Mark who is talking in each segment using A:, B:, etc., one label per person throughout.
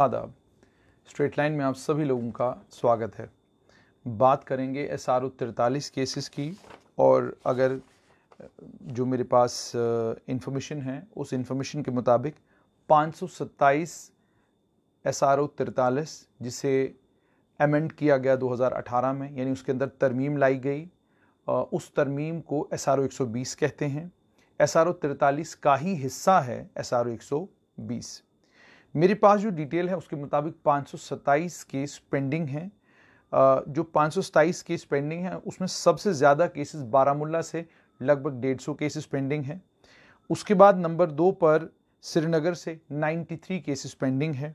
A: आदाब straight line में आप सभी लोगों का स्वागत है बात करेंगे एस आर ओ तिरतालीस केसेस की और अगर जो मेरे पास इंफॉर्मेशन है उस इंफॉर्मेशन के मुताबिक पाँच सौ सत्ताईस एस आर ओ तिरतालीस जिसे अमेंड किया गया 2018 में यानी उसके अंदर तरमीम लाई गई उस तरमीम को एस आर ओ एक सौ बीस कहते हैं एस आर ओ तिरतालीस का ही हिस्सा है एस आर ओ एक सौ बीस मेरे पास जो डिटेल है उसके मुताबिक सत्ताईस केस पेंडिंग हैं जो सत्ताईस केस पेंडिंग हैं उसमें सबसे ज़्यादा केसेस बारामूला से लगभग डेढ़ सौ केसेस पेंडिंग हैं उसके बाद नंबर दो पर श्रीनगर से 93 केसेस पेंडिंग हैं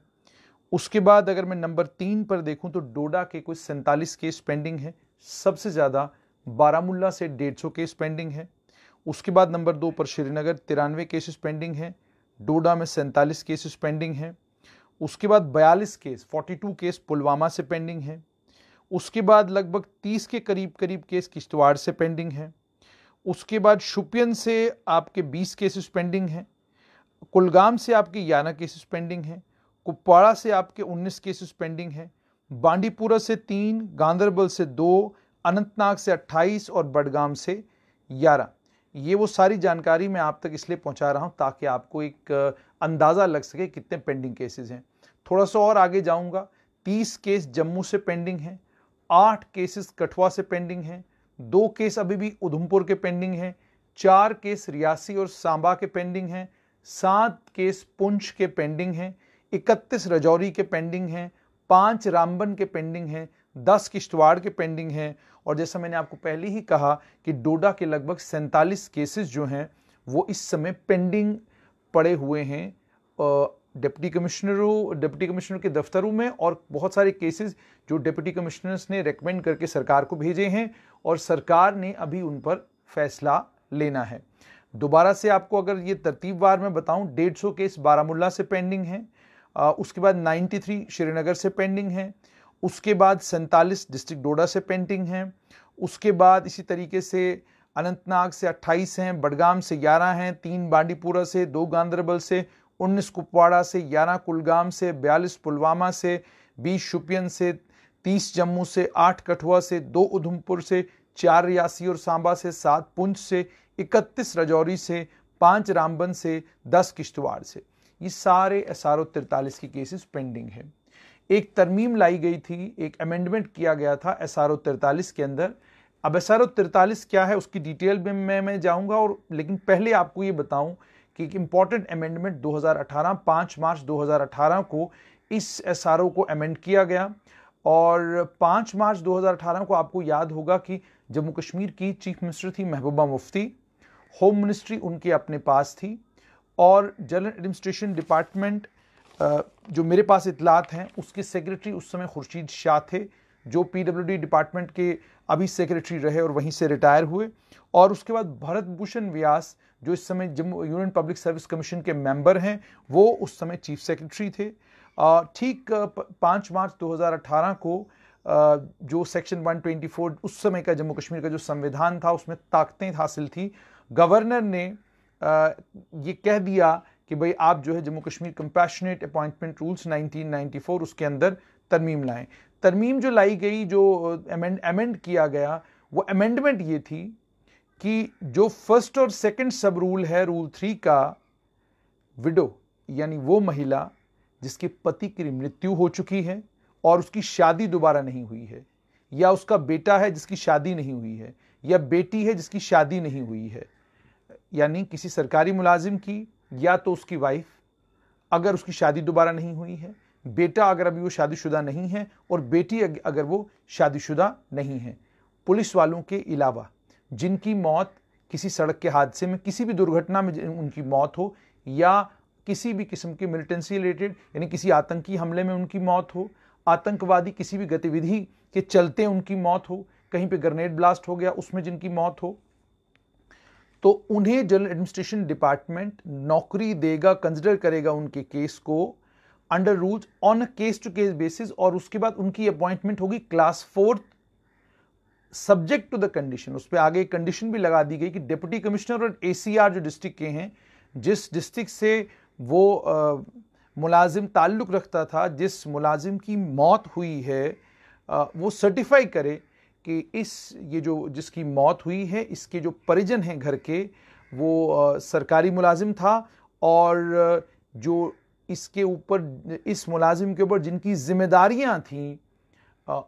A: उसके बाद अगर मैं नंबर तीन पर देखूं तो डोडा के कुछ सैंतालीस केस पेंडिंग हैं सबसे ज़्यादा बारामूला से डेढ़ सौ केस पेंडिंग है उसके बाद नंबर दो पर श्रीनगर तिरानवे केसेस पेंडिंग हैं डोडा में सैंतालीस केसेस पेंडिंग हैं उसके बाद 42 केस 42 केस पुलवामा से पेंडिंग हैं उसके बाद लगभग 30 के करीब करीब केस किश्तवाड़ से पेंडिंग हैं उसके बाद शुपियन से आपके 20 केसेस पेंडिंग हैं कुलगाम से आपके ग्यारह केसेस पेंडिंग हैं कुपवाड़ा से आपके 19 केसेस पेंडिंग हैं बांडीपुरा से तीन गांधरबल से दो अनंतनाग से अट्ठाईस और बडगाम से ग्यारह ये वो सारी जानकारी मैं आप तक इसलिए पहुंचा रहा हूं ताकि आपको एक अंदाज़ा लग सके कितने पेंडिंग केसेस हैं थोड़ा सा और आगे जाऊंगा तीस केस जम्मू से पेंडिंग हैं आठ केसेस कठुआ से पेंडिंग हैं दो केस अभी भी उधमपुर के पेंडिंग हैं चार केस रियासी और सांबा के पेंडिंग हैं सात केस पुंछ के पेंडिंग हैं इकतीस रजौरी के पेंडिंग हैं पाँच रामबन के पेंडिंग हैं दस किश्तवाड़ के पेंडिंग हैं और जैसा मैंने आपको पहले ही कहा कि डोडा के लगभग सैंतालीस केसेस जो हैं वो इस समय पेंडिंग पड़े हुए हैं डिप्टी कमिश्नरों डिप्टी कमिश्नर के दफ्तरों में और बहुत सारे केसेस जो डिप्टी कमिश्नर्स ने रेकमेंड करके सरकार को भेजे हैं और सरकार ने अभी उन पर फैसला लेना है दोबारा से आपको अगर ये तरतीबवार में बताऊं डेढ़ सौ केस बारामूला से पेंडिंग हैं उसके बाद 93 श्रीनगर से पेंडिंग हैं उसके बाद सैंतालीस डिस्ट्रिक्ट डोडा से पेंटिंग हैं उसके बाद इसी तरीके से अनंतनाग से 28 हैं बडगाम से 11 हैं तीन बांडीपुरा से दो गांधरबल से 19 कुपवाड़ा से 11 कुलगाम से 42 पुलवामा से 20 शुपियन से 30 जम्मू से 8 कठुआ से दो उधमपुर से चार रियासी और सांबा से सात पुंछ से 31 रजौरी से पाँच रामबन से दस किश्तवाड़ से ये सारे एस आर ओ तिरतालीस की केसेस पेंडिंग हैं एक तरमीम लाई गई थी एक अमेंडमेंट किया गया था एस आर के अंदर अब एस आर क्या है उसकी डिटेल में मैं मैं जाऊँगा और लेकिन पहले आपको ये बताऊँ कि एक इम्पॉर्टेंट अमेंडमेंट 2018 पाँच मार्च 2018 को इस एस को अमेंड किया गया और 5 मार्च 2018 को आपको याद होगा कि जम्मू कश्मीर की चीफ मिनिस्टर थी महबूबा मुफ्ती होम मिनिस्ट्री उनके अपने पास थी और जनरल एडमिनिस्ट्रेशन डिपार्टमेंट जो मेरे पास इतलात हैं उसके सेक्रेटरी उस समय खुर्शीद शाह थे जो पीडब्ल्यूडी डिपार्टमेंट के अभी सेक्रेटरी रहे और वहीं से रिटायर हुए और उसके बाद भरत भूषण व्यास जो इस समय Jammu union public service commission के मेंबर हैं वो उस समय चीफ सेक्रेटरी थे ठीक पाँच मार्च 2018 को जो सेक्शन 124 उस समय का जम्मू कश्मीर का जो संविधान था उसमें ताकतें हासिल थी गवर्नर ने ये कह दिया कि भाई आप जो है Jammu Kashmir compassionate appointment rules 1994 उसके अंदर तरमीम लाएं तरमीम जो लाई गई जो अमेंड अमेंड किया गया वो अमेंडमेंट ये थी कि जो फर्स्ट और सेकंड सब रूल है रूल थ्री का विडो यानी वो महिला जिसके पति की मृत्यु हो चुकी है और उसकी शादी दोबारा नहीं हुई है या उसका बेटा है जिसकी शादी नहीं हुई है या बेटी है जिसकी शादी नहीं हुई है यानी किसी सरकारी मुलाजिम की या तो उसकी वाइफ अगर उसकी शादी दोबारा नहीं हुई है बेटा अगर अभी वो शादीशुदा नहीं है और बेटी अगर वो शादीशुदा नहीं है पुलिस वालों के अलावा जिनकी मौत किसी सड़क के हादसे में किसी भी दुर्घटना में उनकी मौत हो या किसी भी किस्म के मिलिटेंसी रिलेटेड यानी किसी आतंकी हमले में उनकी मौत हो आतंकवादी किसी भी गतिविधि के चलते उनकी मौत हो कहीं पे ग्रेनेड ब्लास्ट हो गया उसमें जिनकी मौत हो तो उन्हें जनरल एडमिनिस्ट्रेशन डिपार्टमेंट नौकरी देगा कंसिडर करेगा उनके केस को under rules on a case to case basis और उसके बाद उनकी अपॉइंटमेंट होगी class fourth subject to the condition उस पर आगे कंडीशन भी लगा दी गई कि डिप्टी कमिश्नर और ए जो डिस्ट्रिक्ट के हैं जिस डिस्ट्रिक्ट से वो मुलाजिम ताल्लुक़ रखता था जिस मुलाजिम की मौत हुई है आ, वो सर्टिफाई करे कि इस ये जो जिसकी मौत हुई है इसके जो परिजन हैं घर के वो सरकारी मुलाजिम था और जो इसके ऊपर इस मुलाजिम के ऊपर जिनकी जिम्मेदारियां थीं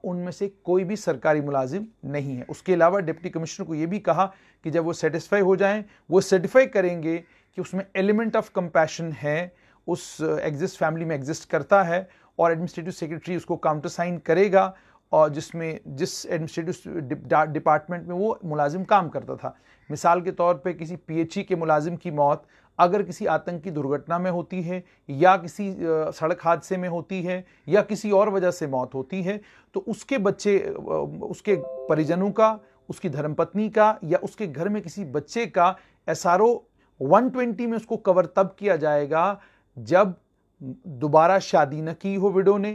A: उनमें से कोई भी सरकारी मुलाजिम नहीं है उसके अलावा डिप्टी कमिश्नर को ये भी कहा कि जब वो सेटिस्फाई हो जाएं वो सर्टिफाई करेंगे कि उसमें एलिमेंट ऑफ कंपैशन है उस एग्जिस्ट फैमिली में एग्जिस्ट करता है और एडमिनिस्ट्रेटिव सेक्रेटरी उसको काउंटर साइन करेगा और जिसमें जिस एडमिनिस्ट्रेटिव डिपार्टमेंट में वो मुलाजिम काम करता था मिसाल के तौर पे किसी पीएचई e के मुलाजिम की मौत अगर किसी आतंकी दुर्घटना में होती है या किसी सड़क हादसे में होती है या किसी और वजह से मौत होती है तो उसके बच्चे उसके परिजनों का उसकी धर्मपत्नी का या उसके घर में किसी बच्चे का S R O one twenty में उसको कवर तब किया जाएगा जब दोबारा शादी न की हो विडो ने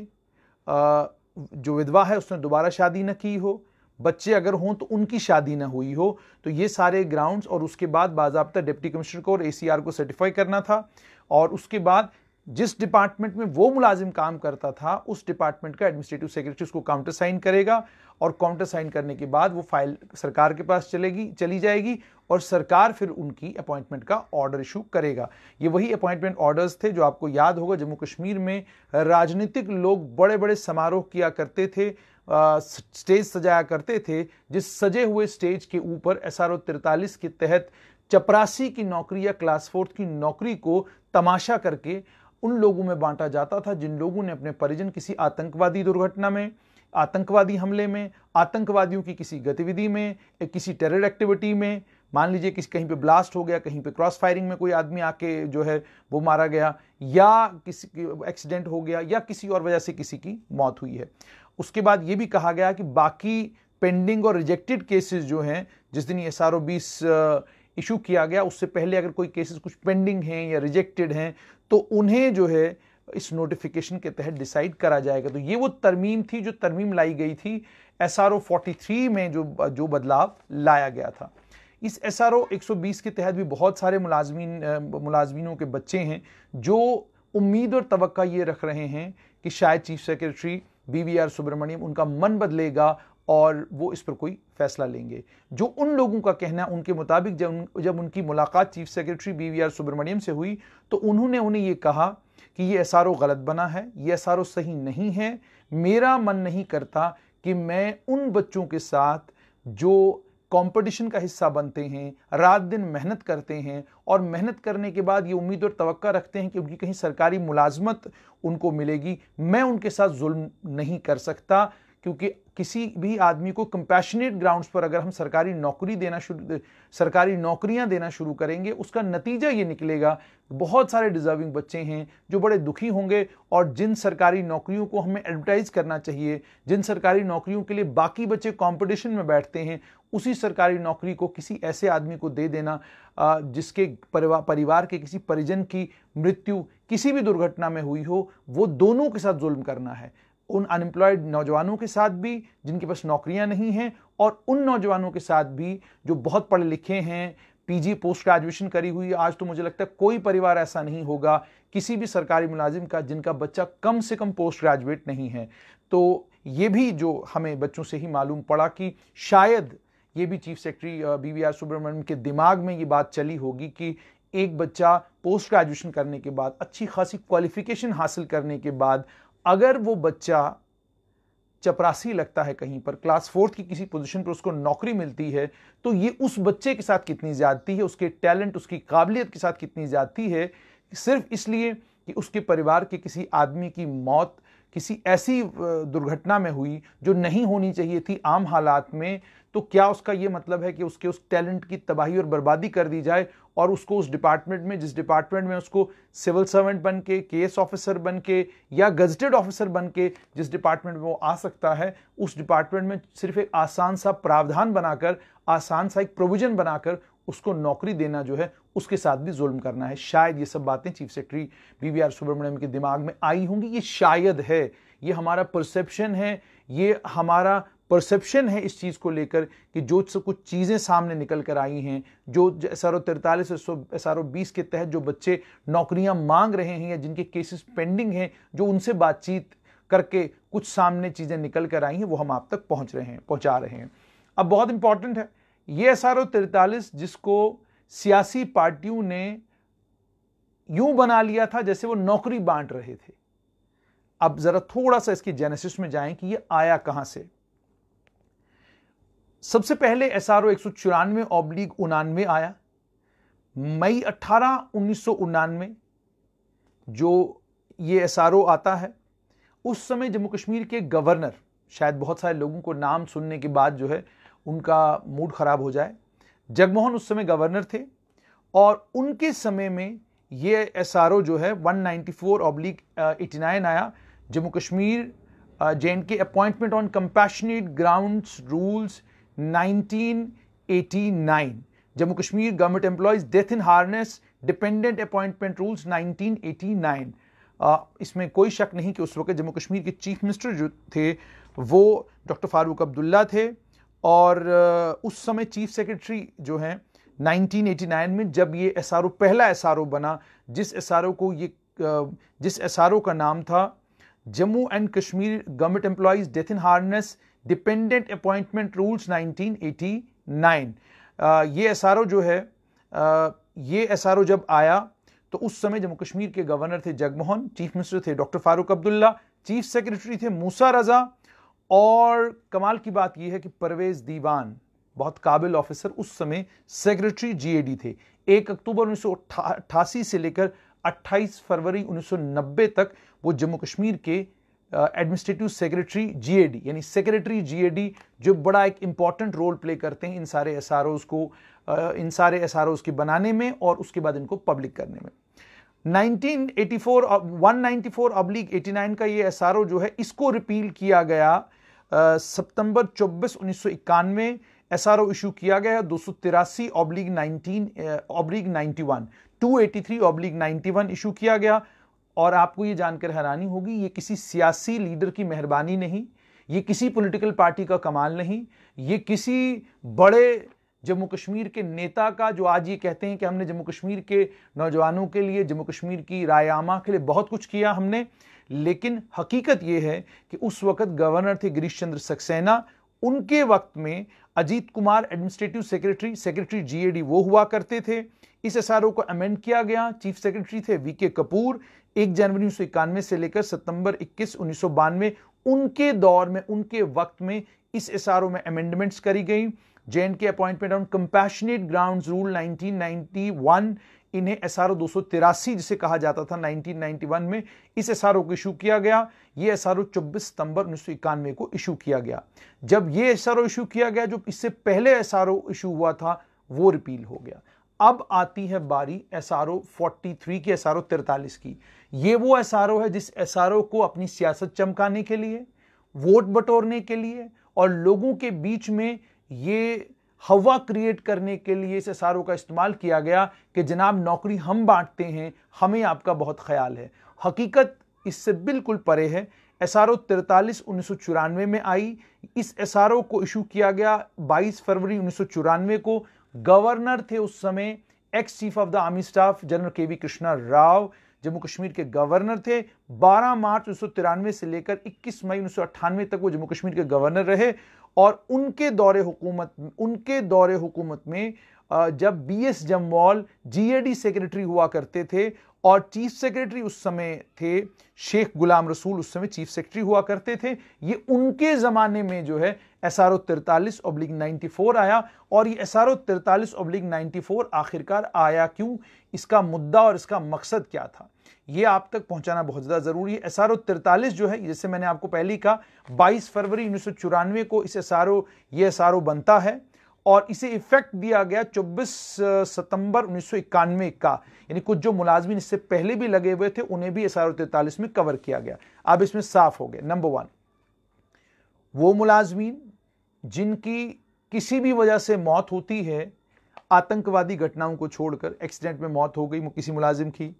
A: जो विधवा है उसने दोबारा शादी न की हो बच्चे अगर हों तो उनकी शादी ना हुई हो तो ये सारे ग्राउंड्स और उसके बाद बाजाबता डिप्टी कमिश्नर को और एसीआर को सर्टिफाई करना था और उसके बाद जिस डिपार्टमेंट में वो मुलाजिम काम करता था उस डिपार्टमेंट का एडमिनिस्ट्रेटिव सेक्रेटरी उसको काउंटर साइन करेगा और काउंटर साइन करने के बाद वो फाइल सरकार के पास चलेगी चली जाएगी और सरकार फिर उनकी अपॉइंटमेंट का ऑर्डर इशू करेगा ये वही अपॉइंटमेंट ऑर्डर्स थे जो आपको याद होगा जम्मू कश्मीर में राजनीतिक लोग बड़े बड़े समारोह किया करते थे आ, स्टेज सजाया करते थे जिस सजे हुए स्टेज के ऊपर एस आर के तहत चपरासी की नौकरी या क्लास फोर्थ की नौकरी को तमाशा करके उन लोगों में बांटा जाता था जिन लोगों ने अपने परिजन किसी आतंकवादी दुर्घटना में आतंकवादी हमले में आतंकवादियों की किसी गतिविधि में किसी टेरर एक्टिविटी में मान लीजिए किसी कहीं पे ब्लास्ट हो गया कहीं पे क्रॉस फायरिंग में कोई आदमी आके जो है वो मारा गया या किसी एक्सीडेंट हो गया या किसी और वजह से किसी की मौत हुई है उसके बाद ये भी कहा गया कि बाकी पेंडिंग और रिजेक्टेड केसेस जो हैं जिस दिन एस आर ओ बीस इशू किया गया उससे पहले अगर कोई केसेस कुछ पेंडिंग हैं या रिजेक्टेड हैं तो उन्हें जो है इस नोटिफिकेशन के तहत डिसाइड करा जाएगा तो ये वो तरमीम थी जो तरमीम लाई गई थी S R O forty three में जो जो बदलाव लाया गया था इस एस आर ओ एक सौ बीस के तहत भी बहुत सारे मुलाजमी मुलाजमिनों के बच्चे हैं जो उम्मीद और तो ये रख रहे हैं कि शायद chief secretary B V R Subrahmanyam उनका मन बदलेगा और वो इस पर कोई फैसला लेंगे जो उन लोगों का कहना उनके मुताबिक जब उन, जब उनकी मुलाकात chief secretary B V R Subrahmanyam से हुई तो उन्होंने उन्हें ये कहा कि ये एस गलत बना है ये एस सही नहीं है मेरा मन नहीं करता कि मैं उन बच्चों के साथ जो कंपटीशन का हिस्सा बनते हैं रात दिन मेहनत करते हैं और मेहनत करने के बाद ये उम्मीद और तवक्का रखते हैं कि उनकी कहीं सरकारी मुलाजमत उनको मिलेगी मैं उनके साथ जुल्म नहीं कर सकता क्योंकि किसी भी आदमी को कंपैशनेट ग्राउंड्स पर अगर हम सरकारी नौकरी देना शुरू सरकारी नौकरियां देना शुरू करेंगे उसका नतीजा ये निकलेगा बहुत सारे डिजर्विंग बच्चे हैं जो बड़े दुखी होंगे और जिन सरकारी नौकरियों को हमें एडवर्टाइज करना चाहिए जिन सरकारी नौकरियों के लिए बाकी बच्चे कॉम्पिटिशन में बैठते हैं उसी सरकारी नौकरी को किसी ऐसे आदमी को दे देना जिसके परिवार परिवार के किसी परिजन की मृत्यु किसी भी दुर्घटना में हुई हो वो दोनों के साथ जुल्म करना है उन अनएम्प्लॉयड नौजवानों के साथ भी जिनके पास नौकरियां नहीं हैं और उन नौजवानों के साथ भी जो बहुत पढ़े लिखे हैं पीजी पोस्ट ग्रेजुएशन करी हुई आज तो मुझे लगता है कोई परिवार ऐसा नहीं होगा किसी भी सरकारी मुलाजिम का जिनका बच्चा कम से कम पोस्ट ग्रेजुएट नहीं है तो ये भी जो हमें बच्चों से ही मालूम पड़ा कि शायद ये भी chief secretary B V R Subrahmanyam के दिमाग में ये बात चली होगी कि एक बच्चा पोस्ट ग्रेजुएशन करने के बाद अच्छी खासी क्वालिफिकेशन हासिल करने के बाद अगर वो बच्चा चपरासी लगता है कहीं पर क्लास फोर्थ की किसी पोजीशन पर उसको नौकरी मिलती है तो ये उस बच्चे के साथ कितनी ज्यादती है उसके टैलेंट उसकी काबिलियत के साथ कितनी ज्यादती है सिर्फ इसलिए कि उसके परिवार के किसी आदमी की मौत किसी ऐसी दुर्घटना में हुई जो नहीं होनी चाहिए थी आम हालात में तो क्या उसका ये मतलब है कि उसके उस टैलेंट की तबाही और बर्बादी कर दी जाए और उसको उस डिपार्टमेंट में जिस डिपार्टमेंट में उसको सिविल सर्वेंट बन के एस ऑफिसर बन के या गजटेड ऑफिसर बन के जिस डिपार्टमेंट में वो आ सकता है उस डिपार्टमेंट में सिर्फ एक आसान सा प्रावधान बनाकर आसान सा एक प्रोविजन बनाकर उसको नौकरी देना जो है उसके साथ भी जुल्म करना है शायद ये सब बातें chief secretary B V R Subrahmanyam के दिमाग में आई होंगी ये शायद है ये हमारा परसेप्शन है ये हमारा परसेप्शन है इस चीज़ को लेकर कि जो कुछ चीज़ें सामने निकल कर आई हैं जो एस आर ओ तिरतालीस एस आर ओ बीस के तहत जो बच्चे नौकरियां मांग रहे हैं या जिनके केसेस पेंडिंग हैं जो उनसे बातचीत करके कुछ सामने चीज़ें निकल कर आई हैं वो हम आप तक पहुंच रहे हैं पहुंचा रहे हैं अब बहुत इंपॉर्टेंट है ये एस आर ओ तिरतालीस जिसको सियासी पार्टियों ने यूं बना लिया था जैसे वो नौकरी बांट रहे थे अब जरा थोड़ा सा इसकी जेनेसिस में जाएं कि ये आया कहां से सबसे पहले एस आर ओ एक सौ चौरानवे ऑब्लिग उनानवे आया मई अट्ठारह उन्नीस सौ उनानवे जो ये एस आर ओ आता है उस समय जम्मू कश्मीर के गवर्नर शायद बहुत सारे लोगों को नाम सुनने के बाद जो है उनका मूड ख़राब हो जाए जगमोहन उस समय गवर्नर थे और उनके समय में ये एस जो है 194 नाइन्टी फोर ऑब्लिक एटी आया Jammu Kashmir J and K appointment on compassionate grounds rules 1989 Jammu Kashmir government employees death in harness dependent appointment rules 1989 आ, इसमें कोई शक नहीं कि उस वक्त जम्मू कश्मीर के चीफ मिनिस्टर जो थे वो डॉक्टर फारूक अब्दुल्ला थे और उस समय चीफ सेक्रेटरी जो हैं 1989 में जब ये एस पहला एस बना जिस एस को ये जिस एस का नाम था Jammu and Kashmir government employees death in harness dependent appointment rules 1989 ये एस जो है ये एस जब आया तो उस समय जम्मू कश्मीर के गवर्नर थे जगमोहन चीफ मिनिस्टर थे doctor Farooq Abdullah chief secretary थे मूसा रजा और कमाल की बात यह है कि परवेज दीवान बहुत काबिल ऑफिसर उस समय सेक्रेटरी जीएडी थे एक अक्टूबर उन्नीस से लेकर 28 फरवरी 1990 तक वो जम्मू कश्मीर के एडमिनिस्ट्रेटिव सेक्रेटरी जीएडी यानी सेक्रेटरी जीएडी जो बड़ा एक इंपॉर्टेंट रोल प्ले करते हैं इन सारे एस को इन सारे एस के बनाने में और उसके बाद इनको पब्लिक करने में 1984 194 अब्लिक 89 का ये एस जो है इसको रिपील किया गया सितंबर चौबीस उन्नीस सौ इक्यानवे एस आर ओ इशू किया गया है दो सौ तिरासी oblique nineteen oblique ninety one two eighty three oblique ninety one issue किया गया और आपको ये जानकर हैरानी होगी ये किसी सियासी लीडर की मेहरबानी नहीं ये किसी पॉलिटिकल पार्टी का कमाल नहीं ये किसी बड़े जम्मू कश्मीर के नेता का जो आज ये कहते हैं कि हमने जम्मू कश्मीर के नौजवानों के लिए जम्मू कश्मीर की रायआमा के लिए बहुत कुछ किया हमने लेकिन हकीकत यह है कि उस वक्त गवर्नर थे गिरीश चंद्र सक्सेना उनके वक्त में Ajit Kumar administrative secretary secretary GAD वो हुआ करते थे इस एस को अमेंड किया गया चीफ सेक्रेटरी थे वी के कपूर एक जनवरी उन्नीस से लेकर सितंबर इक्कीस उन्नीस उनके दौर में उनके वक्त में इस एस में अमेंडमेंट्स करी गई J K appointment on compassionate ground rule 1991 इन्हें एस आर जिसे कहा जाता था 1991 में इस एस को इशू किया गया ये एस आर सितंबर उन्नीस को इशू किया गया जब ये एस आर इशू किया गया जो इससे पहले एस आर इशू हुआ था वो रिपील हो गया अब आती है बारी S R O forty three की एस आर ओ तिरतालीस की ये वो एस आर ओ है जिस एस आर ओ को अपनी सियासत चमकाने के लिए वोट बटोरने के लिए और लोगों के बीच में ये हवा क्रिएट करने के लिए इस एसआरओ का इस्तेमाल किया गया कि जनाब नौकरी हम बांटते हैं हमें आपका बहुत ख्याल है हकीकत इससे बिल्कुल परे है एस आर ओ तिरतालीस उन्नीस सौ चौरानवे में आई इस एस आर ओ को इशू किया गया बाईस फरवरी उन्नीस सौ चौरानवे को गवर्नर थे उस समय ex chief of the army staff general K V Krishna Rao Jammu Kashmir के गवर्नर थे 12 मार्च उन्नीस से लेकर 21 मई उन्नीस तक वो जम्मू कश्मीर के गवर्नर रहे और उनके दौरे हुकूमत उनके दौरे हुकूमत में जब B S Jamwal GAD secretary हुआ करते थे और चीफ सेक्रेटरी उस समय थे शेख गुलाम रसूल उस समय चीफ सेक्रेटरी हुआ करते थे ये उनके ज़माने में जो है एस आर ओ तिरतालीस ओब्लिक नाइन्टी फोर आया और ये एस आर ओ तिरतालीस ओब्लिक नाइन्टी फोर आखिरकार आया क्यों इसका मुद्दा और इसका मकसद क्या था ये आप तक पहुंचाना बहुत ज़्यादा ज़रूरी है एस आर ओ तिरतालीस जो है जैसे मैंने आपको पहले ही कहा बाईस फरवरी उन्नीस सौ चौरानवे को इस एस आर ओ ये एस आर ओ बनता है और इसे इफेक्ट दिया गया 24 सितंबर उन्नीस का यानी कुछ जो मुलाजमीन इससे पहले भी लगे हुए थे उन्हें भी एस आर तैतालीस में कवर किया गया अब इसमें साफ हो गए नंबर वन वो मुलाजमीन जिनकी किसी भी वजह से मौत होती है आतंकवादी घटनाओं को छोड़कर एक्सीडेंट में मौत हो गई किसी मुलाजिम की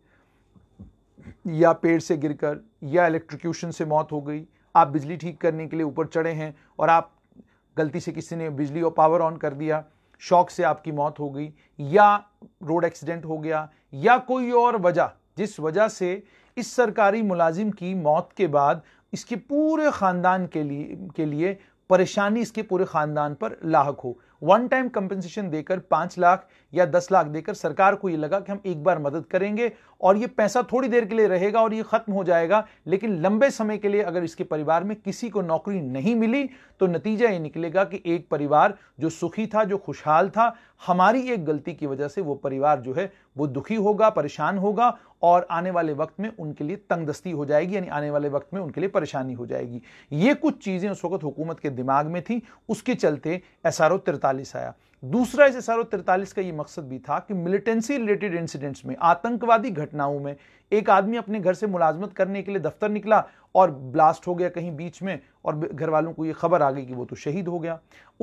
A: या पेड़ से गिरकर या इलेक्ट्रिक्यूशन से मौत हो गई आप बिजली ठीक करने के लिए ऊपर चढ़े हैं और आप गलती से किसी ने बिजली और पावर ऑन कर दिया शौक से आपकी मौत हो गई या रोड एक्सीडेंट हो गया या कोई और वजह जिस वजह से इस सरकारी मुलाजिम की मौत के बाद इसके पूरे ख़ानदान के लिए के लिए परेशानी इसके पूरे खानदान पर लाख हो वन टाइम कंपनसेशन देकर पांच लाख या दस लाख देकर सरकार को यह लगा कि हम एक बार मदद करेंगे और ये पैसा थोड़ी देर के लिए रहेगा और ये खत्म हो जाएगा लेकिन लंबे समय के लिए अगर इसके परिवार में किसी को नौकरी नहीं मिली तो नतीजा ये निकलेगा कि एक परिवार जो सुखी था जो खुशहाल था हमारी एक गलती की वजह से वो परिवार जो है वो दुखी होगा परेशान होगा और आने वाले वक्त में उनके लिए तंगदस्ती हो जाएगी यानी आने वाले वक्त में उनके लिए परेशानी हो जाएगी ये कुछ चीज़ें उस वक्त हुकूमत के दिमाग में थी उसके चलते एस आर आया दूसरा इस एसआरओ तिरतालीस का ये मकसद भी था कि मिलिटेंसी रिलेटेड इंसिडेंट्स में आतंकवादी घटनाओं में एक आदमी अपने घर से मुलाजमत करने के लिए दफ्तर निकला और ब्लास्ट हो गया कहीं बीच में और घर वालों को ये खबर आ गई कि वो तो शहीद हो गया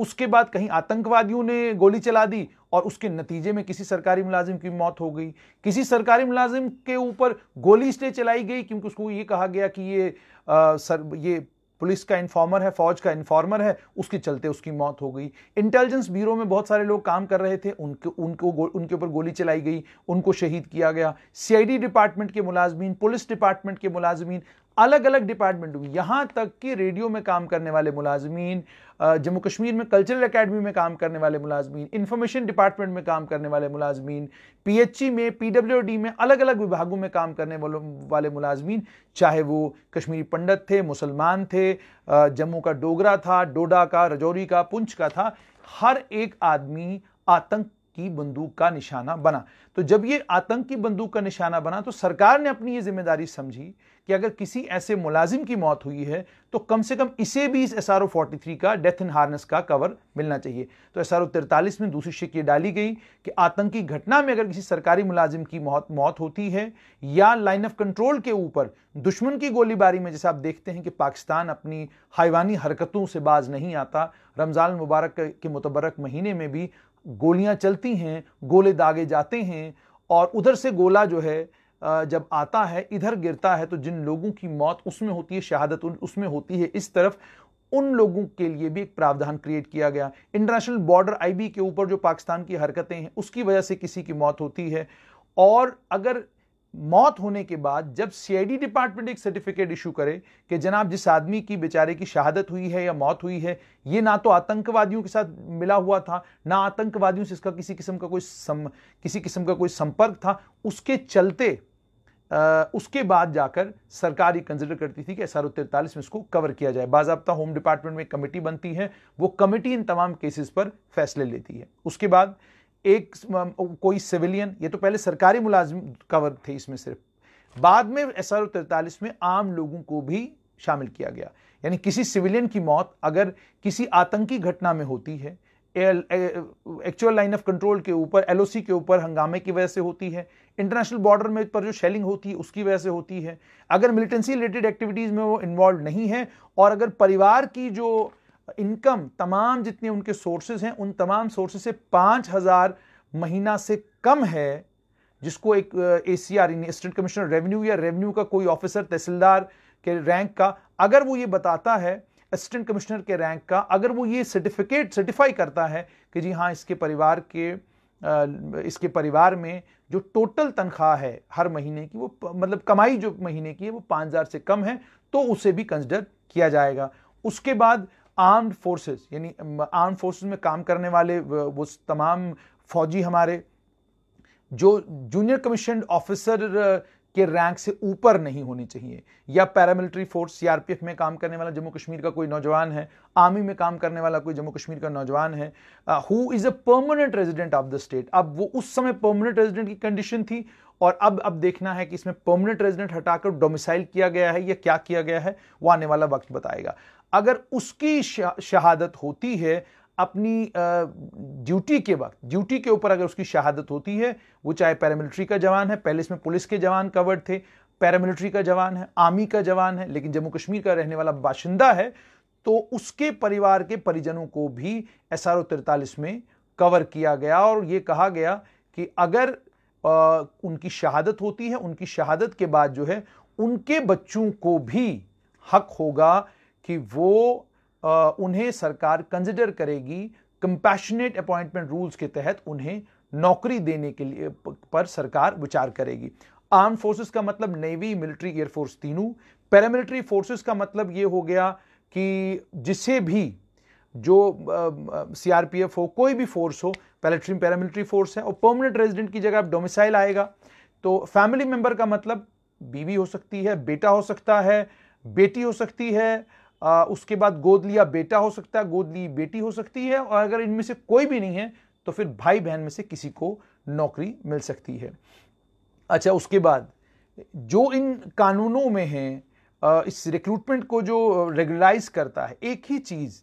A: उसके बाद कहीं आतंकवादियों ने गोली चला दी और उसके नतीजे में किसी सरकारी मुलाजिम की मौत हो गई किसी सरकारी मुलाजिम के ऊपर गोली इसलिए चलाई गई क्योंकि उसको ये कहा गया कि ये आ, सर ये पुलिस का इन्फॉर्मर है फौज का इन्फॉर्मर है उसके चलते उसकी मौत हो गई इंटेलिजेंस ब्यूरो में बहुत सारे लोग काम कर रहे थे उनके उनको उनके ऊपर गोली चलाई गई उनको शहीद किया गया सीआईडी डिपार्टमेंट के मुलाजमीन पुलिस डिपार्टमेंट के मुलाजमीन अलग अलग डिपार्टमेंट में यहाँ तक कि रेडियो में काम करने वाले मुलाजमीन जम्मू कश्मीर में कल्चरल अकेडमी में काम करने वाले मुलाजमीन इंफॉर्मेशन डिपार्टमेंट में काम करने वाले मुलाजमीन पीएचई में पीडब्ल्यूडी में अलग अलग विभागों में काम करने वाले मुलाजमीन चाहे वो कश्मीरी पंडित थे मुसलमान थे जम्मू का डोगरा था डोडा का रजौरी का पुंछ का था हर एक आदमी आतंक की बंदूक का निशाना बना तो जब ये आतंकी बंदूक का निशाना बना तो सरकार ने अपनी ये जिम्मेदारी समझी कि अगर किसी ऐसे मुलाजिम की मौत हुई है तो कम से कम इसे भी इस एस आर का डेथ इन हार्नेस का कवर मिलना चाहिए तो एस आर में दूसरी शिक ये डाली गई कि आतंकी घटना में अगर किसी सरकारी मुलाजिम की मौत मौत होती है या लाइन ऑफ कंट्रोल के ऊपर दुश्मन की गोलीबारी में जैसे आप देखते हैं कि पाकिस्तान अपनी हाइवानी हरकतों से बाज नहीं आता रमज़ान मुबारक के मुतबरक महीने में भी गोलियां चलती हैं गोले दागे जाते हैं और उधर से गोला जो है जब आता है इधर गिरता है तो जिन लोगों की मौत उसमें होती है शहादत उसमें होती है इस तरफ उन लोगों के लिए भी एक प्रावधान क्रिएट किया गया इंटरनेशनल बॉर्डर आईबी के ऊपर जो पाकिस्तान की हरकतें हैं उसकी वजह से किसी की मौत होती है और अगर मौत होने के बाद जब सीआईडी डिपार्टमेंट एक सर्टिफिकेट इशू करे कि जनाब जिस आदमी की बेचारे की शहादत हुई है या मौत हुई है ये ना तो आतंकवादियों के साथ मिला हुआ था ना आतंकवादियों से इसका किसी किस्म का कोई सम, किसी किस्म का कोई संपर्क था उसके चलते आ, उसके बाद जाकर सरकार ये कंसिडर करती थी कि एस आर में इसको कवर किया जाए बाबा होम डिपार्टमेंट में कमेटी बनती है वो कमेटी इन तमाम केसेस पर फैसले लेती है उसके बाद एक कोई सिविलियन ये तो पहले सरकारी मुलाजिम कवर थे इसमें सिर्फ बाद में एस आर तैतालीस में आम लोगों को भी शामिल किया गया यानी किसी सिविलियन की मौत अगर किसी आतंकी घटना में होती है एक्चुअल लाइन ऑफ कंट्रोल के ऊपर एलओसी के ऊपर हंगामे की वजह से होती है इंटरनेशनल बॉर्डर में पर जो शेलिंग होती है उसकी वजह से होती है अगर मिलिटेंसी रिलेटेड एक्टिविटीज़ में वो इन्वॉल्व नहीं है और अगर परिवार की जो इनकम तमाम जितने उनके सोर्सेज हैं उन तमाम सोर्सेज से पाँच हज़ार महीना से कम है जिसको एक A C R assistant commissioner revenue या रेवेन्यू का कोई ऑफिसर तहसीलदार के रैंक का अगर वो ये बताता है असिस्टेंट कमिश्नर के रैंक का अगर वो ये सर्टिफिकेट सर्टिफाई करता है कि जी हाँ इसके परिवार के इसके परिवार में जो टोटल तनख्वाह है हर महीने की वो मतलब कमाई जो महीने की है वो पाँच हज़ार से कम है तो उसे भी कंसिडर किया जाएगा उसके बाद आर्म्ड फोर्सेस यानी आर्म्ड फोर्सेस में काम करने वाले वो तमाम फौजी हमारे जो जूनियर कमीशन ऑफिसर के रैंक से ऊपर नहीं होनी चाहिए या पैरामिलिट्री फोर्स सीआरपीएफ में काम करने वाला जम्मू कश्मीर का कोई नौजवान है आर्मी में काम करने वाला कोई जम्मू कश्मीर का नौजवान है who is a permanent resident of the state अब वो उस समय परमानेंट रेजिडेंट की कंडीशन थी और अब अब देखना है कि इसमें परमानेंट रेजिडेंट हटाकर डोमिसाइल किया गया है या क्या किया गया है वो आने वाला वक्त बताएगा अगर उसकी शहादत होती है अपनी ड्यूटी के वक्त ड्यूटी के ऊपर अगर उसकी शहादत होती है वो चाहे पैरामिलिट्री का जवान है पहले इसमें पुलिस के जवान कवर्ड थे पैरामिलिट्री का जवान है आर्मी का जवान है लेकिन जम्मू कश्मीर का रहने वाला बाशिंदा है तो उसके परिवार के परिजनों को भी एस आर तिरतालीस में कवर किया गया और ये कहा गया कि अगर आ, उनकी शहादत होती है उनकी शहादत के बाद जो है उनके बच्चों को भी हक होगा कि वो आ, उन्हें सरकार कंसिडर करेगी कंपैशनेट अपॉइंटमेंट रूल्स के तहत उन्हें नौकरी देने के लिए पर सरकार विचार करेगी आर्म फोर्सेस का मतलब नेवी मिलिट्री एयरफोर्स तीनों पैरामिलिट्री फोर्सेस का मतलब ये हो गया कि जिसे भी जो सीआरपीएफ हो कोई भी फोर्स हो पैलेट्री पैरामिलिट्री फोर्स है और परमानेंट रेजिडेंट की जगह आप डोमिसाइल आएगा तो फैमिली मेंबर का मतलब बीवी हो सकती है बेटा हो सकता है बेटी हो सकती है आ, उसके बाद गोद लिया बेटा हो सकता है गोद ली बेटी हो सकती है और अगर इनमें से कोई भी नहीं है तो फिर भाई बहन में से किसी को नौकरी मिल सकती है अच्छा उसके बाद जो इन कानूनों में हैं इस रिक्रूटमेंट को जो रेगुलाइज करता है एक ही चीज़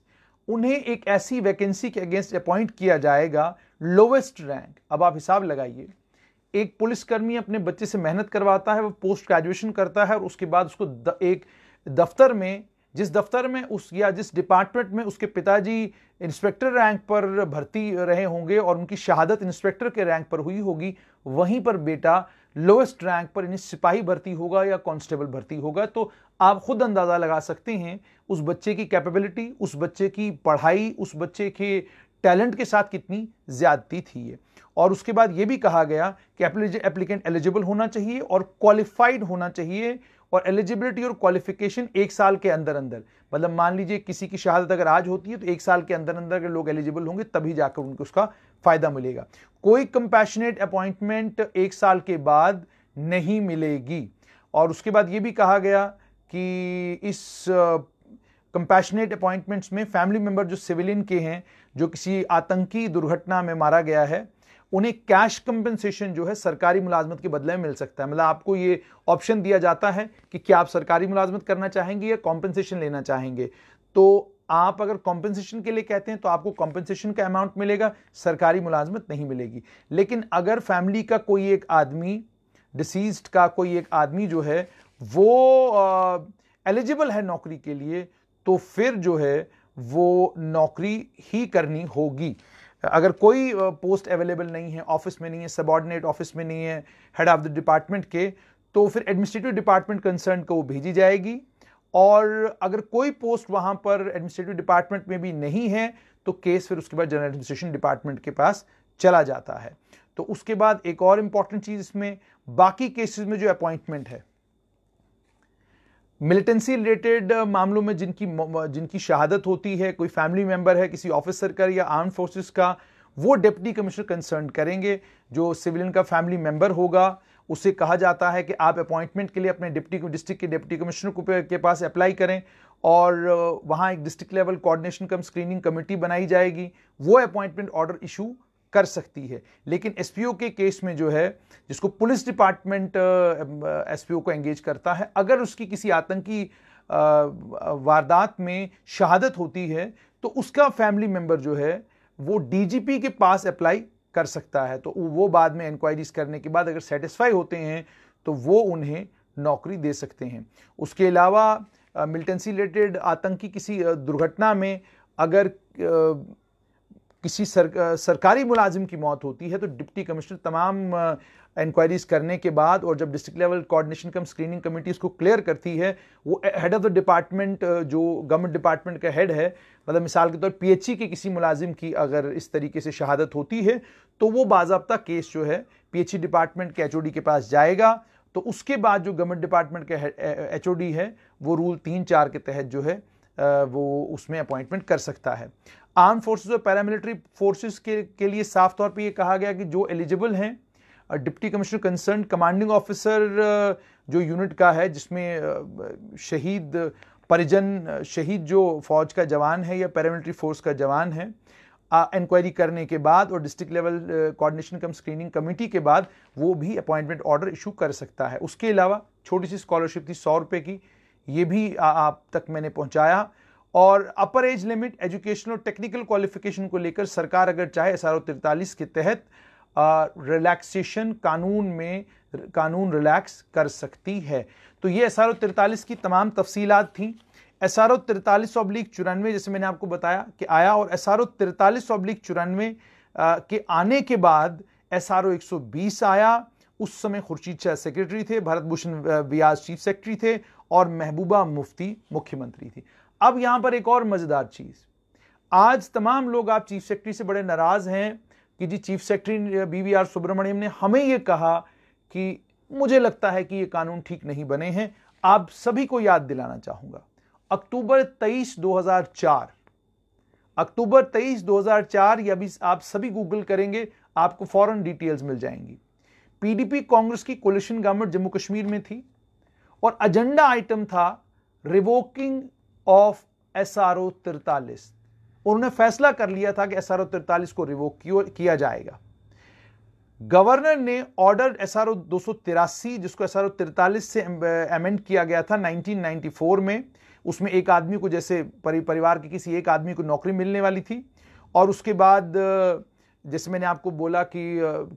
A: उन्हें एक ऐसी वैकेंसी के अगेंस्ट अपॉइंट किया जाएगा लोवेस्ट रैंक अब आप हिसाब लगाइए एक पुलिसकर्मी अपने बच्चे से मेहनत करवाता है वो पोस्ट ग्रेजुएशन करता है और उसके बाद उसको द, एक दफ्तर में जिस दफ्तर में उस या जिस डिपार्टमेंट में उसके पिताजी इंस्पेक्टर रैंक पर भर्ती रहे होंगे और उनकी शहादत इंस्पेक्टर के रैंक पर हुई होगी वहीं पर बेटा लोएस्ट रैंक पर यानी सिपाही भर्ती होगा या कांस्टेबल भर्ती होगा तो आप खुद अंदाज़ा लगा सकते हैं उस बच्चे की कैपेबिलिटी उस बच्चे की पढ़ाई उस बच्चे के टैलेंट के साथ कितनी ज़्यादती थी ये और उसके बाद ये भी कहा गया कि एप्लीकेंट एलिजिबल होना चाहिए और क्वालिफाइड होना चाहिए और एलिजिबिलिटी और क्वालिफिकेशन एक साल के अंदर अंदर मतलब मान लीजिए किसी की शहादत अगर आज होती है तो एक साल के अंदर अंदर अगर लोग एलिजिबल होंगे तभी जाकर उनको उसका फायदा मिलेगा कोई कंपैशनेट अपॉइंटमेंट एक साल के बाद नहीं मिलेगी और उसके बाद ये भी कहा गया कि इस कंपैशनेट अपॉइंटमेंट्स में फैमिली मेम्बर जो सिविलियन के हैं जो किसी आतंकी दुर्घटना में मारा गया है उन्हें कैश कंपेंसेशन जो है सरकारी मुलाजमत के बदले में मिल सकता है मतलब आपको ये ऑप्शन दिया जाता है कि क्या आप सरकारी मुलाजमत करना चाहेंगे या कॉम्पनसेशन लेना चाहेंगे तो आप अगर कॉम्पनसेशन के लिए कहते हैं तो आपको कॉम्पनसेशन का अमाउंट मिलेगा सरकारी मुलाजमत नहीं मिलेगी लेकिन अगर फैमिली का कोई एक आदमी डिसीज्ड का कोई एक आदमी जो है वो एलिजिबल है नौकरी के लिए तो फिर जो है वो नौकरी ही करनी होगी अगर कोई पोस्ट अवेलेबल नहीं है ऑफिस में नहीं है सबॉर्डिनेट ऑफिस में नहीं है हेड ऑफ द डिपार्टमेंट के तो फिर एडमिनिस्ट्रेटिव डिपार्टमेंट कंसर्न को वो भेजी जाएगी और अगर कोई पोस्ट वहाँ पर एडमिनिस्ट्रेटिव डिपार्टमेंट में भी नहीं है तो केस फिर उसके बाद जनरल एडमिनिस्ट्रेशन डिपार्टमेंट के पास चला जाता है तो उसके बाद एक और इम्पॉर्टेंट चीज़ इसमें बाकी केसेस में जो अपॉइंटमेंट है मिलिटेंसी रिलेटेड uh, मामलों में जिनकी जिनकी शहादत होती है कोई फैमिली मेंबर है किसी ऑफिसर का या आर्म फोर्सेस का वो डिप्टी कमिश्नर कंसर्न करेंगे जो सिविलियन का फैमिली मेम्बर होगा उसे कहा जाता है कि आप अपॉइंटमेंट के लिए अपने डिप्टी डिस्ट्रिक्ट के डिप्टी कमिश्नर को के पास अप्लाई करें और uh, वहाँ एक district level coordination cum screening committee बनाई जाएगी वो अपॉइंटमेंट ऑर्डर इशू कर सकती है लेकिन एसपीओ के केस में जो है जिसको पुलिस डिपार्टमेंट ओ को एंगेज करता है अगर उसकी किसी आतंकी वारदात में शहादत होती है तो उसका फैमिली मेम्बर जो है वो डीजीपी के पास अप्लाई कर सकता है तो वो बाद में इंक्वायरीज करने के बाद अगर सेटिस्फाई होते हैं तो वो उन्हें नौकरी दे सकते हैं उसके अलावा मिलिटेंसी रिलेटेड आतंकी किसी दुर्घटना में अगर किसी सर, सरकारी मुलाजिम की मौत होती है तो डिप्टी कमिश्नर तमाम इंक्वायरीज करने के बाद और जब district level coordination cum screening committee इसको क्लियर करती है वो हेड ऑफ द डिपार्टमेंट जो गवर्नमेंट डिपार्टमेंट का हेड है मतलब मिसाल के तौर पी एच ई के किसी मुलाजिम की अगर इस तरीके से शहादत होती है तो वो बाबा केस जो है पी एच ई डिपार्टमेंट के एच ओ डी के पास जाएगा तो उसके बाद जो गवर्नमेंट डिपार्टमेंट का एच ओ डी है वो रूल तीन चार के तहत जो है वो उसमें अपॉइंटमेंट कर सकता है आर्म फोर्सेज और पैरामिलिट्री फोर्सेज के, के लिए साफ तौर पे ये कहा गया कि जो एलिजिबल हैं deputy commissioner concern commanding officer जो यूनिट का है जिसमें शहीद परिजन शहीद जो फौज का जवान है या पैरामिलिट्री फोर्स का जवान है इंक्वायरी करने के बाद और district level coordination cum screening committee के बाद वो भी अपॉइंटमेंट ऑर्डर इशू कर सकता है उसके अलावा छोटी सी स्कॉलरशिप थी सौ रुपये की ये भी आ, आप तक मैंने पहुंचाया और अपर एज लिमिट एजुकेशनल और टेक्निकल क्वालिफिकेशन को लेकर सरकार अगर चाहे एस आर के तहत रिलैक्सेशन कानून में कानून रिलैक्स कर सकती है तो ये एस आर की तमाम तफसीलात थी एस आर ओ तिरतालीस ऑब्लिक चुरानवे जैसे मैंने आपको बताया कि आया और एस आर ओ तिरतालीस ऑब्लिक चुरानवे के आने के बाद एस आर ओ एक सौ बीस आया उस समय खुर्शीद शाह सेक्रेटरी थे भरत भूषण व्यास चीफ सेक्रेटरी थे और महबूबा मुफ्ती मुख्यमंत्री थी अब यहां पर एक और मजेदार चीज आज तमाम लोग आप चीफ सेक्रेटरी से बड़े नाराज हैं कि जी चीफ सेक्रेटरी बीवीआर सुब्रमण्यम ने हमें यह कहा कि मुझे लगता है कि ये कानून ठीक नहीं बने हैं आप सभी को याद दिलाना चाहूंगा अक्टूबर 23 2004 अक्टूबर 23 2004 या भी आप सभी गूगल करेंगे आपको फॉरन डिटेल्स मिल जाएंगी पीडीपी कांग्रेस की कोलिशन गवर्नमेंट जम्मू कश्मीर में थी और एजेंडा आइटम था revoking of S R O तिरतालीस उन्होंने फैसला कर लिया था कि एस आर ओ तिरतालीस को रिवोक किया जाएगा गवर्नर ने ऑर्डर एस आर ओ दो सौ तिरासी जिसको एस आर ओ तिरतालीस से अमेंड किया गया था 1994 में उसमें एक आदमी को जैसे परि, परिवार के किसी एक आदमी को नौकरी मिलने वाली थी और उसके बाद जैसे मैंने आपको बोला कि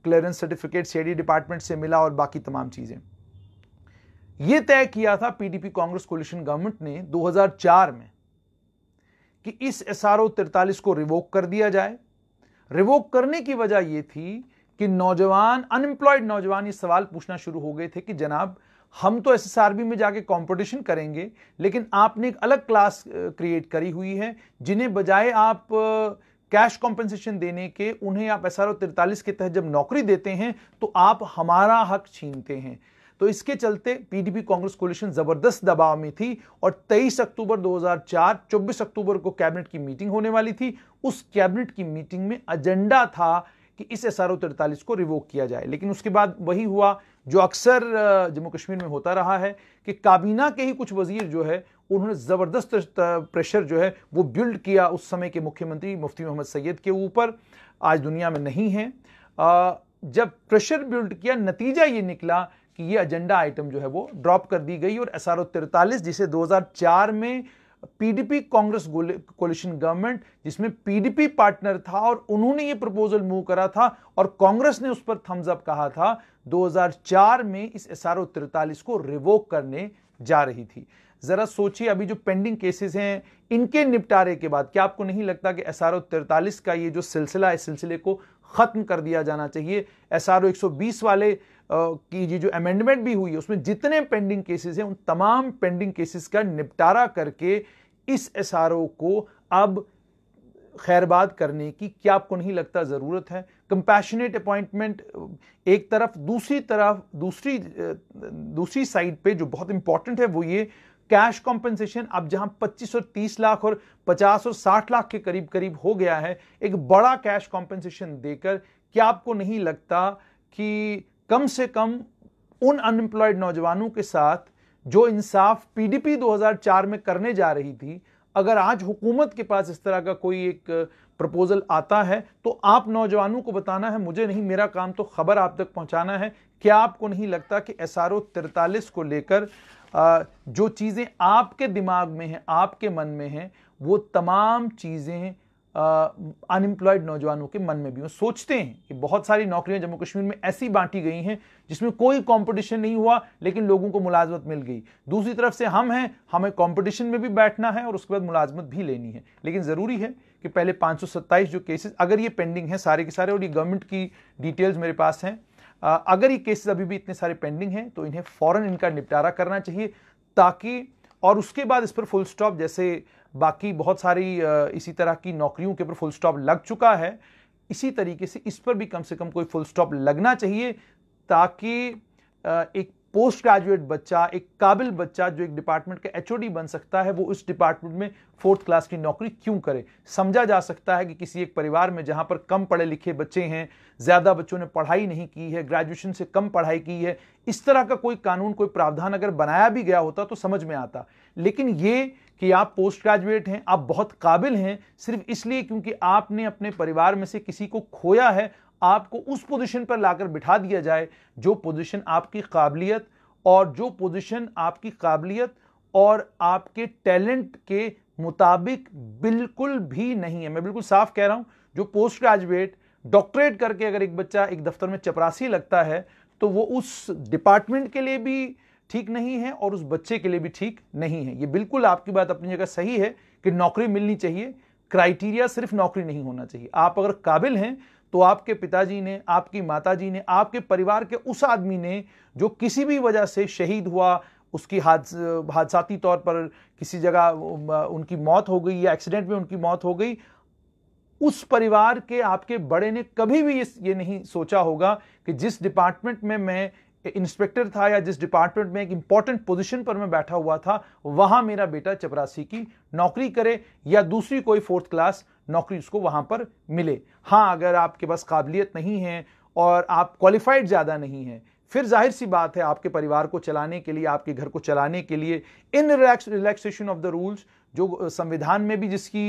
A: क्लियरेंस सर्टिफिकेट सी डिपार्टमेंट से मिला और बाकी तमाम चीज़ें यह तय किया था पीडीपी कांग्रेस कोलिशन गवर्नमेंट ने 2004 में कि इस एसआरओ 43 को रिवोक कर दिया जाए रिवोक करने की वजह यह थी कि नौजवान अनएम्प्लॉयड नौजवान ये सवाल पूछना शुरू हो गए थे कि जनाब हम तो एस में जाके कंपटीशन करेंगे लेकिन आपने एक अलग क्लास क्रिएट करी हुई है जिन्हें बजाय आप कैश कॉम्पेंसेशन देने के उन्हें आप एस आर के तहत जब नौकरी देते हैं तो आप हमारा हक छीनते हैं तो इसके चलते पीडीपी कांग्रेस कोलिशन जबरदस्त दबाव में थी और 23 अक्टूबर 2004 24 अक्टूबर को कैबिनेट की मीटिंग होने वाली थी उस कैबिनेट की मीटिंग में एजेंडा था कि इस एस आर को रिवोक किया जाए लेकिन उसके बाद वही हुआ जो अक्सर जम्मू कश्मीर में होता रहा है कि काबीना के ही कुछ वजीर जो है उन्होंने ज़बरदस्त प्रेशर जो है वो बिल्ड किया उस समय के मुख्यमंत्री मुफ्ती मोहम्मद सैयद के ऊपर आज दुनिया में नहीं है जब प्रेशर बिल्ड किया नतीजा ये निकला कि ये एजेंडा आइटम जो है वो ड्रॉप कर दी गई और एस आर जिसे 2004 में पीडीपी कांग्रेस कोलिशन गवर्नमेंट जिसमें पीडीपी पार्टनर था और उन्होंने ये प्रपोजल मूव करा था और कांग्रेस ने उस पर थम्स अप कहा था 2004 में इस एस आर को रिवोक करने जा रही थी जरा सोचिए अभी जो पेंडिंग केसेस हैं इनके निपटारे के बाद क्या आपको नहीं लगता कि एस आर का ये जो सिलसिला इस सिलसिले को खत्म कर दिया जाना चाहिए एस आर वाले की ये जो अमेंडमेंट भी हुई है उसमें जितने पेंडिंग केसेस हैं उन तमाम पेंडिंग केसेस का निपटारा करके इस एस को अब खैरबाद करने की क्या आपको नहीं लगता ज़रूरत है कंपैशनेट अपॉइंटमेंट एक तरफ दूसरी तरफ दूसरी दूसरी साइड पे जो बहुत इंपॉर्टेंट है वो ये कैश कॉम्पनसेशन अब जहां 25 और 30 लाख और 50 और 60 लाख के करीब करीब हो गया है एक बड़ा कैश कॉम्पनसेशन देकर क्या आपको नहीं लगता कि कम से कम उन अनएम्प्लॉयड नौजवानों के साथ जो इंसाफ पीडीपी 2004 में करने जा रही थी अगर आज हुकूमत के पास इस तरह का कोई एक प्रपोजल आता है तो आप नौजवानों को बताना है मुझे नहीं मेरा काम तो खबर आप तक पहुंचाना है क्या आपको नहीं लगता कि एस आर ओ तिरतालीस को लेकर जो चीज़ें आपके दिमाग में हैं आपके मन में हैं वो तमाम चीज़ें अनएम्प्लॉयड नौजवानों के मन में भी हूँ सोचते हैं कि बहुत सारी नौकरियां जम्मू कश्मीर में ऐसी बांटी गई हैं जिसमें कोई कंपटीशन नहीं हुआ लेकिन लोगों को मुलाजमत मिल गई दूसरी तरफ से हम हैं हमें कंपटीशन में भी बैठना है और उसके बाद मुलाजमत भी लेनी है लेकिन ज़रूरी है कि पहले पाँच जो केसेस अगर ये पेंडिंग हैं सारे के सारे और ये गवर्नमेंट की डिटेल्स मेरे पास हैं अगर ये केसेस अभी भी इतने सारे पेंडिंग हैं तो इन्हें फ़ौरन इनका निपटारा करना चाहिए ताकि और उसके बाद इस पर फुल स्टॉप जैसे बाकी बहुत सारी इसी तरह की नौकरियों के ऊपर फुल स्टॉप लग चुका है इसी तरीके से इस पर भी कम से कम कोई फुल स्टॉप लगना चाहिए ताकि एक पोस्ट ग्रेजुएट बच्चा एक काबिल बच्चा जो एक डिपार्टमेंट का एच बन सकता है वो उस डिपार्टमेंट में फोर्थ क्लास की नौकरी क्यों करे समझा जा सकता है कि किसी एक परिवार में जहाँ पर कम पढ़े लिखे बच्चे हैं ज़्यादा बच्चों ने पढ़ाई नहीं की है ग्रेजुएशन से कम पढ़ाई की है इस तरह का कोई कानून कोई प्रावधान अगर बनाया भी गया होता तो समझ में आता लेकिन ये कि आप पोस्ट ग्रेजुएट हैं आप बहुत काबिल हैं सिर्फ इसलिए क्योंकि आपने अपने परिवार में से किसी को खोया है आपको उस पोजीशन पर लाकर बिठा दिया जाए जो पोजीशन आपकी काबिलियत और जो पोजीशन आपकी काबिलियत और आपके टैलेंट के मुताबिक बिल्कुल भी नहीं है मैं बिल्कुल साफ कह रहा हूँ जो पोस्ट ग्रेजुएट डॉक्टरेट करके अगर एक बच्चा एक दफ्तर में चपरासी लगता है तो वो उस डिपार्टमेंट के लिए भी ठीक नहीं है और उस बच्चे के लिए भी ठीक नहीं है ये बिल्कुल आपकी बात अपनी जगह सही है कि नौकरी मिलनी चाहिए क्राइटेरिया सिर्फ नौकरी नहीं होना चाहिए आप अगर काबिल हैं तो आपके पिताजी ने आपकी माताजी ने आपके परिवार के उस आदमी ने जो किसी भी वजह से शहीद हुआ उसकी हादसा हादसाती तौर पर किसी जगह उनकी मौत हो गई या एक्सीडेंट में उनकी मौत हो गई उस परिवार के आपके बड़े ने कभी भी ये नहीं सोचा होगा कि जिस डिपार्टमेंट में मैं इंस्पेक्टर था या जिस डिपार्टमेंट में एक इंपॉर्टेंट पोजीशन पर मैं बैठा हुआ था वहां मेरा बेटा चपरासी की नौकरी करे या दूसरी कोई फोर्थ क्लास नौकरी उसको वहां पर मिले हाँ अगर आपके पास काबिलियत नहीं है और आप क्वालिफाइड ज़्यादा नहीं हैं फिर जाहिर सी बात है आपके परिवार को चलाने के लिए आपके घर को चलाने के लिए in relaxation of the rules जो संविधान में भी जिसकी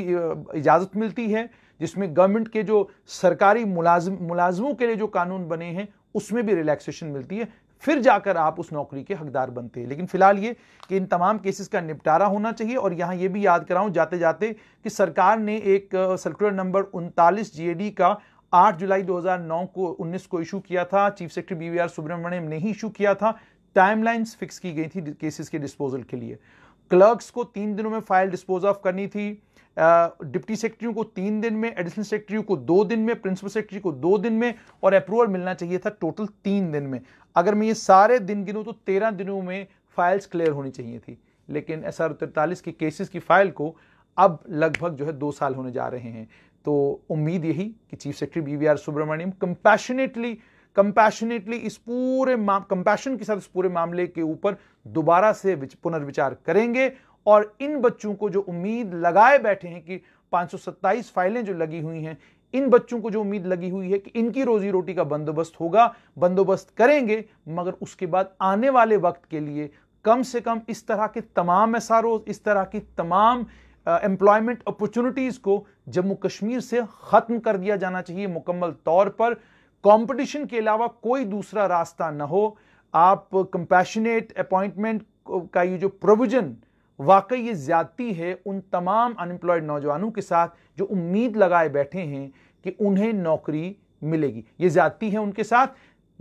A: इजाज़त मिलती है जिसमें गवर्नमेंट के जो सरकारी मुलाजम मुलाजमों के लिए जो कानून बने हैं उसमें भी रिलैक्सेशन मिलती है फिर जाकर आप उस नौकरी के हकदार बनते हैं लेकिन फिलहाल ये कि इन तमाम केसेस का निपटारा होना चाहिए और यहाँ ये भी याद कराऊं जाते जाते कि सरकार ने एक सर्कुलर नंबर उनतालीस जी का 8 जुलाई 2009 को 19 को इशू किया था chief secretary B V R Subrahmanyam ने ही इशू किया था टाइमलाइंस फिक्स की गई थी केसेस के डिस्पोजल के लिए क्लर्क्स को तीन दिनों में फाइल डिस्पोज ऑफ करनी थी डिप्टी सेक्रेटरियों को तीन दिन में एडिशनल सेक्रेटरियों को दो दिन में प्रिंसिपल सेक्रेटरी को दो दिन में और अप्रूवल मिलना चाहिए था टोटल तीन दिन में अगर मैं ये सारे दिन गिनूँ तो तेरह दिनों में फाइल्स क्लियर होनी चाहिए थी लेकिन एस आर तैतालीस के केसेस की फाइल को अब लगभग जो है दो साल होने जा रहे हैं तो उम्मीद यही कि chief secretary B V R Subrahmanyam compassionately compassionately इस पूरे कंपैशन के साथ इस पूरे मामले के ऊपर दोबारा से पुनर्विचार करेंगे और इन बच्चों को जो उम्मीद लगाए बैठे हैं कि 527 फाइलें जो लगी हुई हैं इन बच्चों को जो उम्मीद लगी हुई है कि इनकी रोजी रोटी का बंदोबस्त होगा बंदोबस्त करेंगे मगर उसके बाद आने वाले वक्त के लिए कम से कम इस तरह के तमाम एस इस तरह की तमाम एम्प्लॉयमेंट अपॉर्चुनिटीज़ को जम्मू कश्मीर से ख़त्म कर दिया जाना चाहिए मुकम्मल तौर पर कंपटीशन के अलावा कोई दूसरा रास्ता ना हो आप कंपैशनेट अपॉइंटमेंट का ये जो प्रोविज़न वाकई ये ज़्यादती है उन तमाम अनएम्प्लॉयड नौजवानों के साथ जो उम्मीद लगाए बैठे हैं कि उन्हें नौकरी मिलेगी ये ज़्यादती है उनके साथ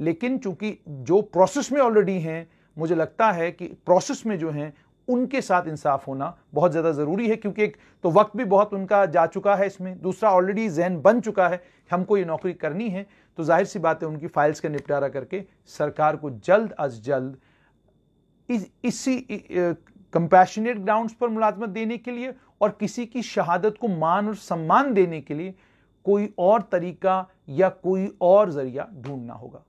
A: लेकिन चूंकि जो प्रोसेस में ऑलरेडी हैं मुझे लगता है कि प्रोसेस में जो हैं उनके साथ इंसाफ होना बहुत ज़्यादा ज़रूरी है क्योंकि एक तो वक्त भी बहुत उनका जा चुका है इसमें दूसरा ऑलरेडी जहन बन चुका है हमको ये नौकरी करनी है तो जाहिर सी बात है उनकी फाइल्स का निपटारा करके सरकार को जल्द अज जल्द इस, इसी कंपैशनेट ग्राउंड्स पर मुलाजमत देने के लिए और किसी की शहादत को मान और सम्मान देने के लिए कोई और तरीका या कोई और जरिया ढूंढना होगा